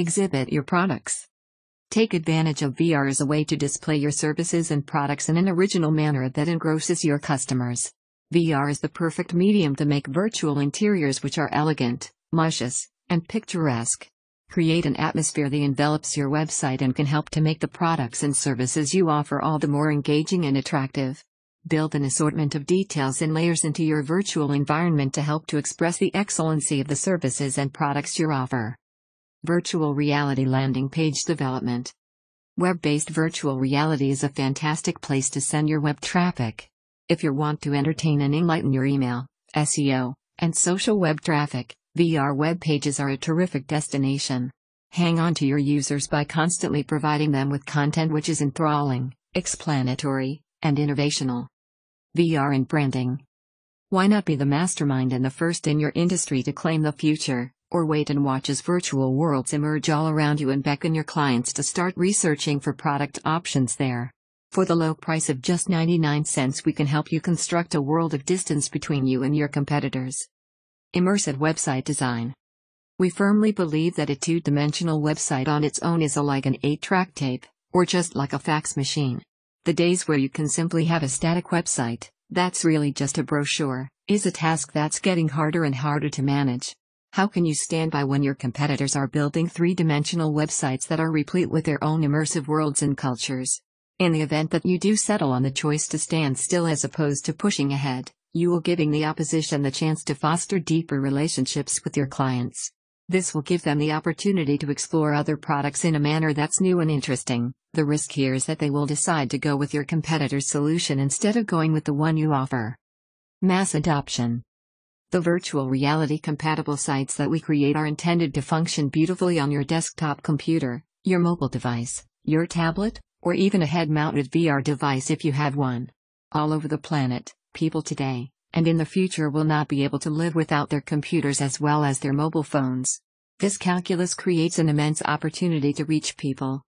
Exhibit your products. Take advantage of VR as a way to display your services and products in an original manner that engrosses your customers. VR is the perfect medium to make virtual interiors which are elegant, luscious, and picturesque. Create an atmosphere that envelops your website and can help to make the products and services you offer all the more engaging and attractive. Build an assortment of details and layers into your virtual environment to help to express the excellency of the services and products you offer. Virtual Reality Landing Page Development Web based virtual reality is a fantastic place to send your web traffic. If you want to entertain and enlighten your email, SEO, and social web traffic, VR web pages are a terrific destination. Hang on to your users by constantly providing them with content which is enthralling, explanatory, and innovational. VR and branding. Why not be the mastermind and the first in your industry to claim the future? or wait and watch as virtual worlds emerge all around you and beckon your clients to start researching for product options there. For the low price of just 99 cents, we can help you construct a world of distance between you and your competitors. Immersive Website Design We firmly believe that a two dimensional website on its own is like an 8 track tape, or just like a fax machine. The days where you can simply have a static website, that's really just a brochure, is a task that's getting harder and harder to manage. How can you stand by when your competitors are building three-dimensional websites that are replete with their own immersive worlds and cultures? In the event that you do settle on the choice to stand still as opposed to pushing ahead, you will giving the opposition the chance to foster deeper relationships with your clients. This will give them the opportunity to explore other products in a manner that's new and interesting. The risk here is that they will decide to go with your competitor's solution instead of going with the one you offer. Mass adoption the virtual reality compatible sites that we create are intended to function beautifully on your desktop computer, your mobile device, your tablet, or even a head mounted VR device if you have one. All over the planet, people today, and in the future will not be able to live without their computers as well as their mobile phones. This calculus creates an immense opportunity to reach people,